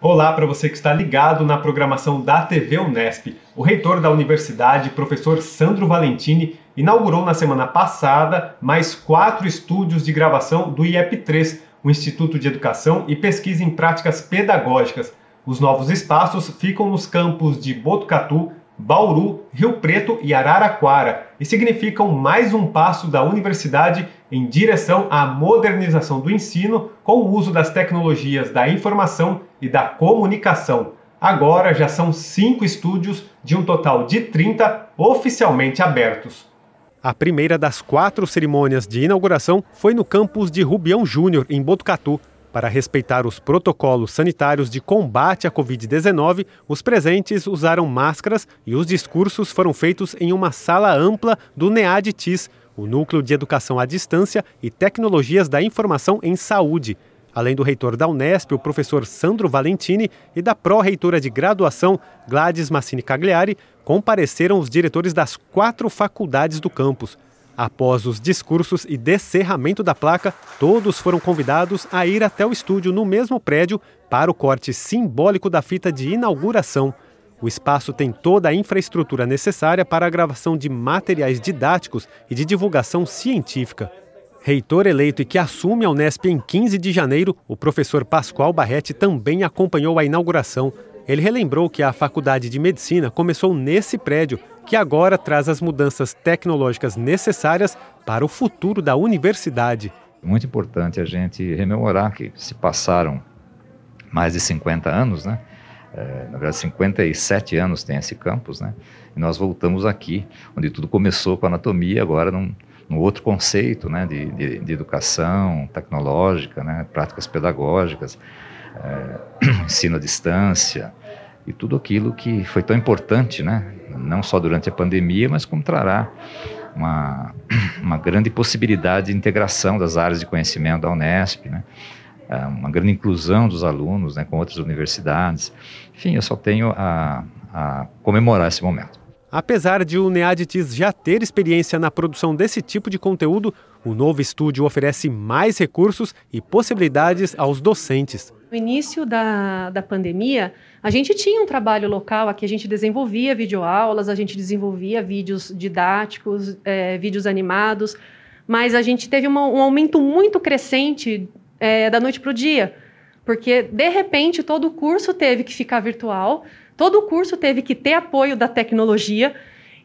Olá para você que está ligado na programação da TV Unesp. O reitor da universidade, professor Sandro Valentini, inaugurou na semana passada mais quatro estúdios de gravação do IEP3, o Instituto de Educação e Pesquisa em Práticas Pedagógicas. Os novos espaços ficam nos campos de Botucatu, Bauru, Rio Preto e Araraquara e significam mais um passo da universidade em direção à modernização do ensino com o uso das tecnologias da informação e da comunicação. Agora já são cinco estúdios de um total de 30 oficialmente abertos. A primeira das quatro cerimônias de inauguração foi no campus de Rubião Júnior, em Botucatu. Para respeitar os protocolos sanitários de combate à Covid-19, os presentes usaram máscaras e os discursos foram feitos em uma sala ampla do NEAD TIS, o Núcleo de Educação à Distância e Tecnologias da Informação em Saúde além do reitor da Unesp, o professor Sandro Valentini, e da pró-reitora de graduação, Gladys Massini Cagliari, compareceram os diretores das quatro faculdades do campus. Após os discursos e descerramento da placa, todos foram convidados a ir até o estúdio no mesmo prédio para o corte simbólico da fita de inauguração. O espaço tem toda a infraestrutura necessária para a gravação de materiais didáticos e de divulgação científica. Reitor eleito e que assume a Unesp em 15 de janeiro, o professor Pascoal Barrete também acompanhou a inauguração. Ele relembrou que a Faculdade de Medicina começou nesse prédio, que agora traz as mudanças tecnológicas necessárias para o futuro da universidade. Muito importante a gente rememorar que se passaram mais de 50 anos, né? É, na verdade, 57 anos tem esse campus, né? E nós voltamos aqui, onde tudo começou com anatomia, agora num, um outro conceito né, de, de, de educação tecnológica, né, práticas pedagógicas, é, ensino à distância e tudo aquilo que foi tão importante, né, não só durante a pandemia, mas como trará uma, uma grande possibilidade de integração das áreas de conhecimento da Unesp, né, eh, uma grande inclusão dos alunos né, com outras universidades. Enfim, eu só tenho a, a comemorar esse momento. Apesar de o Neaditis já ter experiência na produção desse tipo de conteúdo, o novo estúdio oferece mais recursos e possibilidades aos docentes. No início da, da pandemia, a gente tinha um trabalho local aqui, a gente desenvolvia videoaulas, a gente desenvolvia vídeos didáticos, é, vídeos animados, mas a gente teve uma, um aumento muito crescente é, da noite para o dia, porque de repente todo o curso teve que ficar virtual. Todo o curso teve que ter apoio da tecnologia.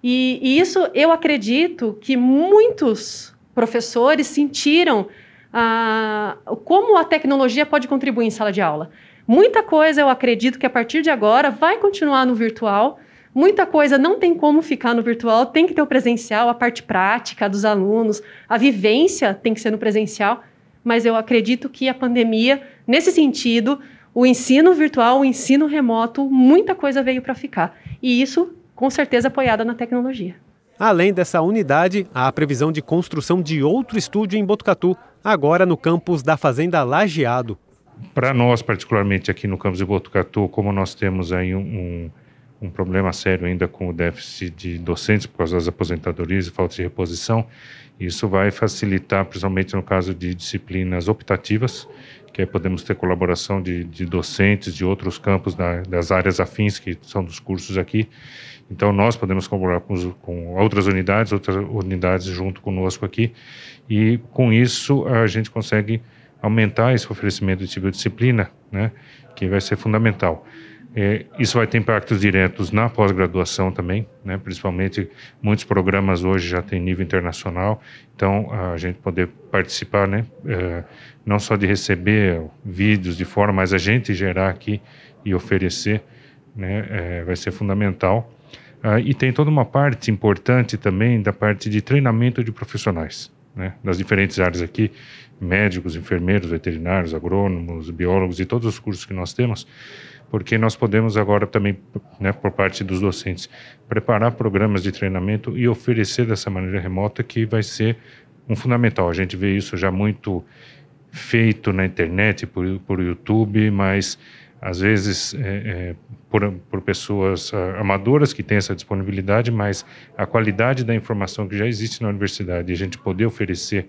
E, e isso eu acredito que muitos professores sentiram ah, como a tecnologia pode contribuir em sala de aula. Muita coisa eu acredito que a partir de agora vai continuar no virtual. Muita coisa não tem como ficar no virtual, tem que ter o presencial, a parte prática dos alunos, a vivência tem que ser no presencial. Mas eu acredito que a pandemia, nesse sentido, o ensino virtual, o ensino remoto, muita coisa veio para ficar. E isso, com certeza, apoiada na tecnologia. Além dessa unidade, há a previsão de construção de outro estúdio em Botucatu, agora no campus da Fazenda Lajeado. Para nós, particularmente aqui no campus de Botucatu, como nós temos aí um, um, um problema sério ainda com o déficit de docentes por causa das aposentadorias e falta de reposição, isso vai facilitar, principalmente no caso de disciplinas optativas, que aí podemos ter colaboração de, de docentes de outros campos das áreas afins que são dos cursos aqui. Então, nós podemos colaborar com, os, com, outras unidades, outras unidades junto conosco aqui, e com isso a gente consegue aumentar esse oferecimento de disciplina, né, que vai ser fundamental. É, isso vai ter impactos diretos na pós-graduação também, né? principalmente muitos programas hoje já têm nível internacional, então a gente poder participar, né? É, não só de receber vídeos de fora, mas a gente gerar aqui e oferecer, né? É, vai ser fundamental. Ah, e tem toda uma parte importante também da parte de treinamento de profissionais, né? das diferentes áreas aqui, médicos, enfermeiros, veterinários, agrônomos, biólogos e todos os cursos que nós temos porque nós podemos agora também, né, por parte dos docentes, preparar programas de treinamento e oferecer dessa maneira remota, que vai ser um fundamental. A gente vê isso já muito feito na internet, por, por YouTube, mas às vezes é, é, por, por, pessoas ah, amadoras que têm essa disponibilidade, mas a qualidade da informação que já existe na universidade, e a gente poder oferecer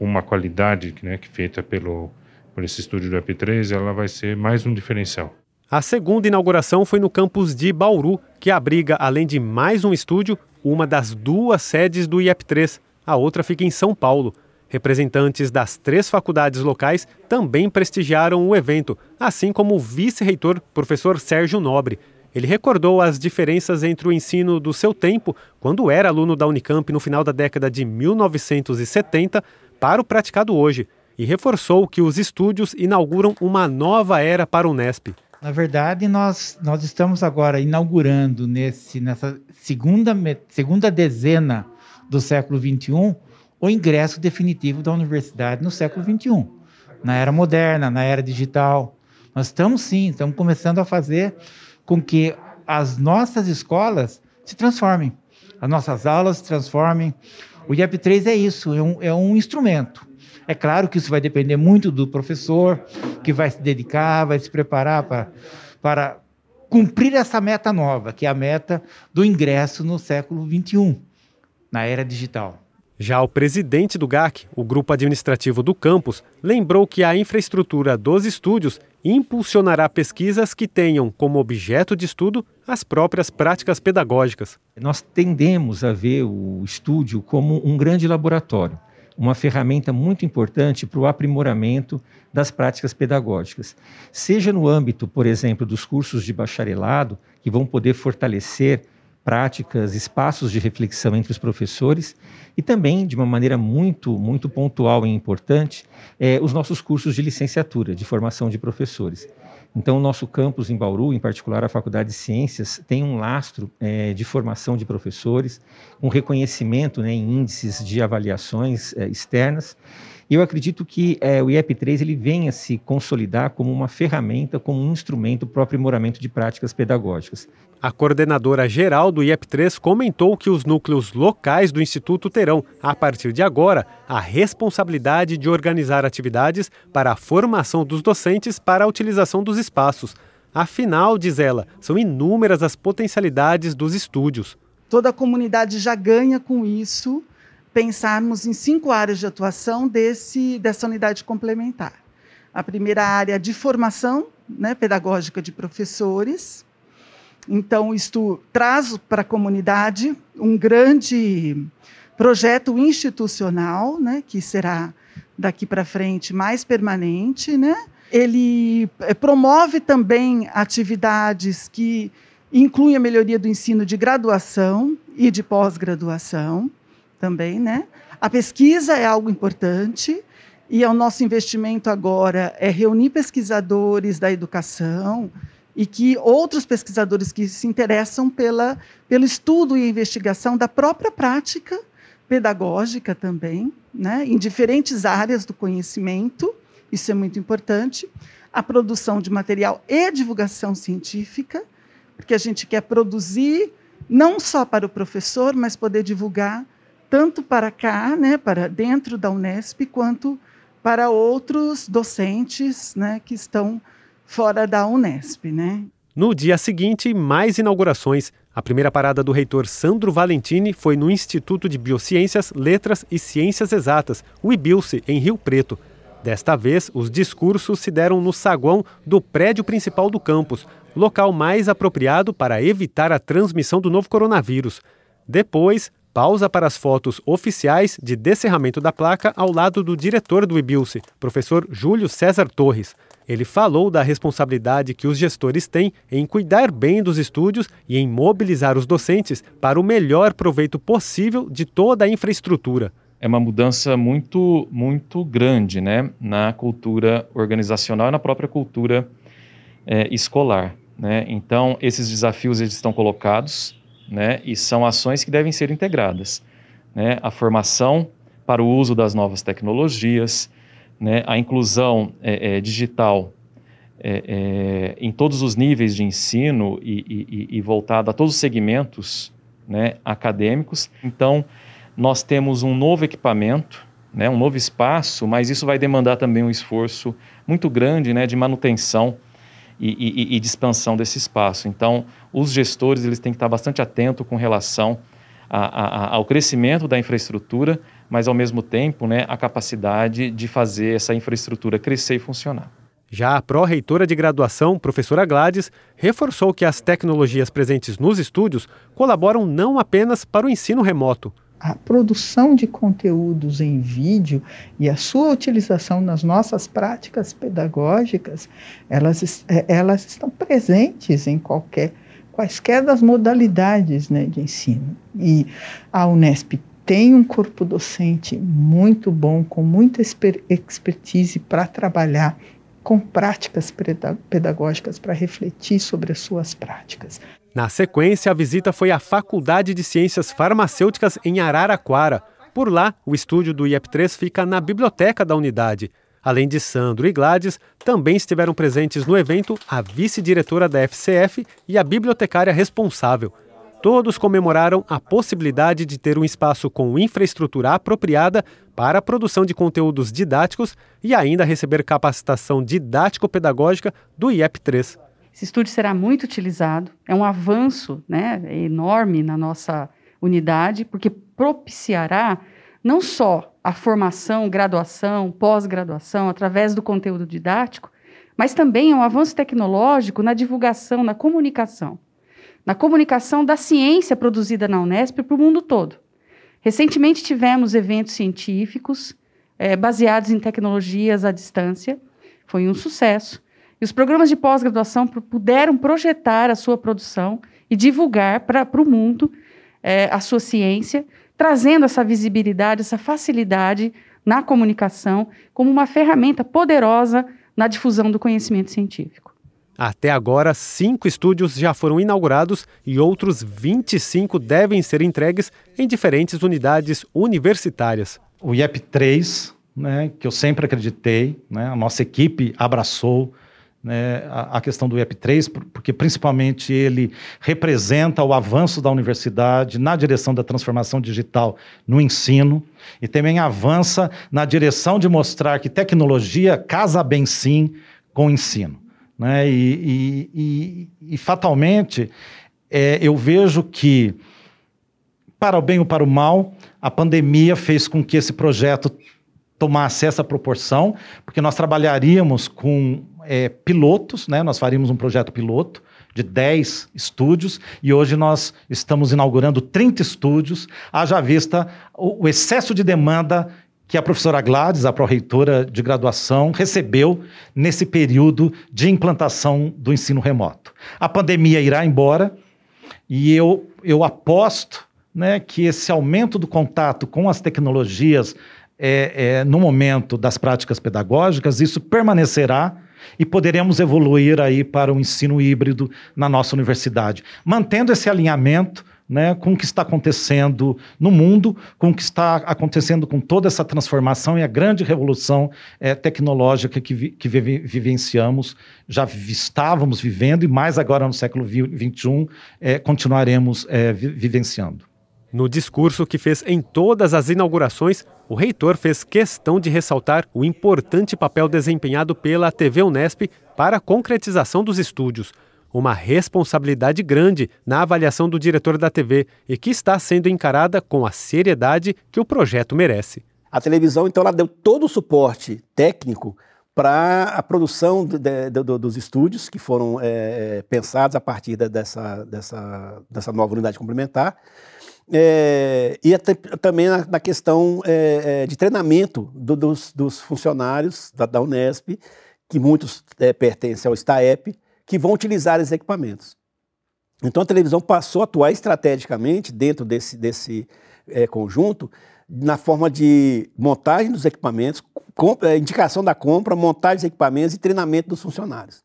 uma qualidade né, que feita pelo por esse estúdio do EP3, ela vai ser mais um diferencial. A segunda inauguração foi no campus de Bauru, que abriga, além de mais um estúdio, uma das duas sedes do IEP3. A outra fica em São Paulo. Representantes das três faculdades locais também prestigiaram o evento, assim como o vice-reitor, professor Sérgio Nobre. Ele recordou as diferenças entre o ensino do seu tempo, quando era aluno da Unicamp no final da década de 1970, para o praticado hoje, e reforçou que os estúdios inauguram uma nova era para o Nesp. Na verdade, nós, nós estamos agora inaugurando nesse, nessa segunda, segunda dezena do século XXI o ingresso definitivo da universidade no século XXI, na era moderna, na era digital. Nós estamos sim, estamos começando a fazer com que as nossas escolas se transformem, as nossas aulas se transformem, o IEP 3 é isso, é um, é um instrumento. É claro que isso vai depender muito do professor, que vai se dedicar, vai se preparar para, cumprir essa meta nova, que é a meta do ingresso no século XXI, na era digital. Já o presidente do GAC, o grupo administrativo do campus, lembrou que a infraestrutura dos estúdios impulsionará pesquisas que tenham como objeto de estudo as próprias práticas pedagógicas. Nós tendemos a ver o estúdio como um grande laboratório, uma ferramenta muito importante para o aprimoramento das práticas pedagógicas. Seja no âmbito, por exemplo, dos cursos de bacharelado, que vão poder fortalecer práticas, espaços de reflexão entre os professores e também, de uma maneira muito, muito pontual e importante, é, os nossos cursos de licenciatura, de formação de professores. Então, o nosso campus em Bauru, em particular a Faculdade de Ciências, tem um lastro é, de formação de professores, um reconhecimento né, em índices de avaliações é, externas eu acredito que é, o IEP3 ele venha se consolidar como uma ferramenta, como um instrumento para o aprimoramento de práticas pedagógicas. A coordenadora geral do IEP3 comentou que os núcleos locais do Instituto terão, a partir de agora, a responsabilidade de organizar atividades para a formação dos docentes para a utilização dos espaços. Afinal, diz ela, são inúmeras as potencialidades dos estúdios. Toda a comunidade já ganha com isso pensarmos em cinco áreas de atuação desse, dessa unidade complementar. A primeira área de formação né, pedagógica de professores. Então, isto traz para a comunidade um grande projeto institucional, né, que será daqui para frente mais permanente. Né? Ele eh, promove também atividades que incluem a melhoria do ensino de graduação e de pós-graduação também, né? A pesquisa é algo importante e é o nosso investimento agora é reunir pesquisadores da educação e que outros pesquisadores que se interessam pela, pelo estudo e investigação da própria prática pedagógica também, né? Em diferentes áreas do conhecimento, isso é muito importante. A produção de material e divulgação científica, porque a gente quer produzir não só para o professor, mas poder divulgar tanto para cá, né, para dentro da Unesp, quanto para outros docentes né, que estão fora da Unesp. Né. No dia seguinte, mais inaugurações. A primeira parada do reitor Sandro Valentini foi no Instituto de Biociências, Letras e Ciências Exatas, o IBILCE, em Rio Preto. Desta vez, os discursos se deram no saguão do prédio principal do campus, local mais apropriado para evitar a transmissão do novo coronavírus. Depois, Pausa para as fotos oficiais de descerramento da placa ao lado do diretor do IBILCE, professor Júlio César Torres. Ele falou da responsabilidade que os gestores têm em cuidar bem dos estúdios e em mobilizar os docentes para o melhor proveito possível de toda a infraestrutura. É uma mudança muito, muito grande né, na cultura organizacional e na própria cultura é, escolar. Né? Então, esses desafios eles estão colocados né, e são ações que devem ser integradas. Né, a formação para o uso das novas tecnologias, né, a inclusão é, é, digital é, é em todos os níveis de ensino e, e, e voltada a todos os segmentos né, acadêmicos. Então, nós temos um novo equipamento, né, um novo espaço, mas isso vai demandar também um esforço muito grande né, de manutenção e, e, e de expansão desse espaço. Então, os gestores eles têm que estar bastante atentos com relação a, a, ao crescimento da infraestrutura, mas ao mesmo tempo né, a capacidade de fazer essa infraestrutura crescer e funcionar. Já a pró-reitora de graduação, professora Gladys, reforçou que as tecnologias presentes nos estúdios colaboram não apenas para o ensino remoto, a produção de conteúdos em vídeo e a sua utilização nas nossas práticas pedagógicas, elas, é, elas estão presentes em qualquer quaisquer das modalidades né, de ensino. E a Unesp tem um corpo docente muito bom, com muita expertise para trabalhar com práticas pedagógicas para refletir sobre as suas práticas. Na sequência, a visita foi à Faculdade de Ciências Farmacêuticas em Araraquara. Por lá, o estúdio do IEP3 fica na biblioteca da unidade. Além de Sandro e Gladys, também estiveram presentes no evento a vice-diretora da FCF e a bibliotecária responsável todos comemoraram a possibilidade de ter um espaço com infraestrutura apropriada para a produção de conteúdos didáticos e ainda receber capacitação didático-pedagógica do IEP3. Esse estúdio será muito utilizado, é um avanço né, é enorme na nossa unidade, porque propiciará não só a formação, graduação, pós-graduação, através do conteúdo didático, mas também é um avanço tecnológico na divulgação, na comunicação na comunicação da ciência produzida na Unesp para o mundo todo. Recentemente tivemos eventos científicos é, baseados em tecnologias à distância, foi um sucesso. E os programas de pós-graduação puderam projetar a sua produção e divulgar para o mundo é, a sua ciência, trazendo essa visibilidade, essa facilidade na comunicação como uma ferramenta poderosa na difusão do conhecimento científico. Até agora, cinco estúdios já foram inaugurados e outros 25 devem ser entregues em diferentes unidades universitárias. O IEP 3, né, que eu sempre acreditei, né, a nossa equipe abraçou né, a, a, questão do IEP 3, porque principalmente ele representa o avanço da universidade na direção da transformação digital no ensino e também avança na direção de mostrar que tecnologia casa bem sim com o ensino. Né? E, e, e, e fatalmente, é, eu vejo que, para o bem ou para o mal, a pandemia fez com que esse projeto tomasse essa proporção, porque nós trabalharíamos com é, pilotos, né? nós faríamos um projeto piloto de 10 estúdios e hoje nós estamos inaugurando 30 estúdios, haja vista o, o excesso de demanda que a professora Gladys, a pró-reitora de graduação, recebeu nesse período de implantação do ensino remoto. A pandemia irá embora e eu, eu aposto né, que esse aumento do contato com as tecnologias é, é, no momento das práticas pedagógicas, isso permanecerá e poderemos evoluir aí para um ensino híbrido na nossa universidade, mantendo esse alinhamento né, com o que está acontecendo no mundo, com o que está acontecendo com toda essa transformação e a grande revolução é, tecnológica que, vi, que vivenciamos, já vi, estávamos vivendo e mais agora no século XXI é, eh, continuaremos é, vi, vivenciando. No discurso que fez em todas as inaugurações, o reitor fez questão de ressaltar o importante papel desempenhado pela TV Unesp para a concretização dos estúdios uma responsabilidade grande na avaliação do diretor da TV e que está sendo encarada com a seriedade que o projeto merece. A televisão, então, ela deu todo o suporte técnico para a produção de, de, de, dos estúdios que foram é, é pensados a partir dessa, dessa, dessa nova unidade complementar. É, e até, também na, na questão é, é, de treinamento do, dos, dos, funcionários da, da, Unesp, que muitos é, pertencem ao STAEP, que vão utilizar esses equipamentos. Então a televisão passou a atuar estrategicamente dentro desse, desse é, conjunto, na forma de montagem dos equipamentos, compra, é, indicação da compra, montagem dos equipamentos e treinamento dos funcionários.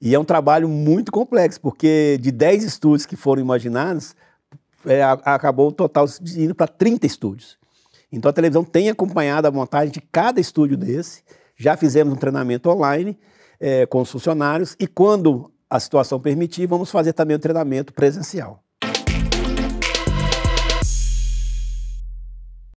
E é um trabalho muito complexo, porque de 10 estúdios que foram imaginados, é, acabou o total indo para 30 estúdios. Então a televisão tem acompanhado a montagem de cada estúdio desse. Já fizemos um treinamento online é, com os funcionários e, quando a situação permitir, vamos fazer também o treinamento presencial.